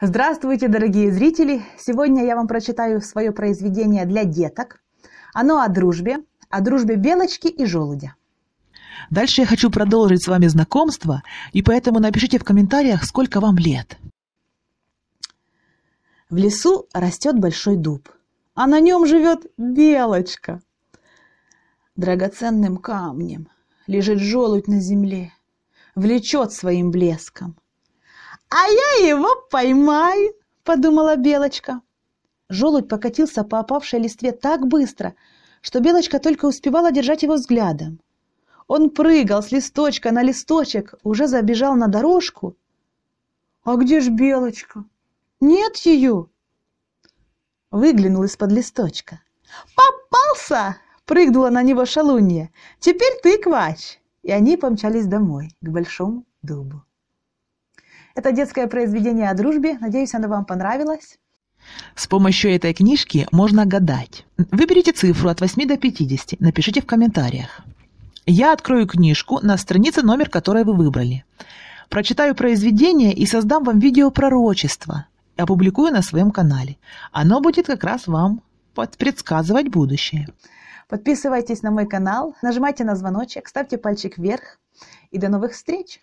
Здравствуйте, дорогие зрители! Сегодня я вам прочитаю свое произведение для деток. Оно о дружбе, о дружбе белочки и желудя. Дальше я хочу продолжить с вами знакомство, и поэтому напишите в комментариях, сколько вам лет. В лесу растет большой дуб, а на нем живет белочка. Драгоценным камнем лежит желудь на земле, влечет своим блеском – «А я его поймаю!» – подумала Белочка. Желудь покатился по опавшей листве так быстро, что Белочка только успевала держать его взглядом. Он прыгал с листочка на листочек, уже забежал на дорожку. «А где ж Белочка? Нет ее!» Выглянул из-под листочка. «Попался!» — прыгнула на него шалунья. «Теперь ты квач!» И они помчались домой, к большому дубу. Это детское произведение о дружбе. Надеюсь, оно вам понравилось. С помощью этой книжки можно гадать. Выберите цифру от 8 до 50, напишите в комментариях. Я открою книжку на странице, номер который вы выбрали. Прочитаю произведение и создам вам видео пророчество и Опубликую на своем канале. Оно будет как раз вам предсказывать будущее. Подписывайтесь на мой канал, нажимайте на звоночек, ставьте пальчик вверх и до новых встреч!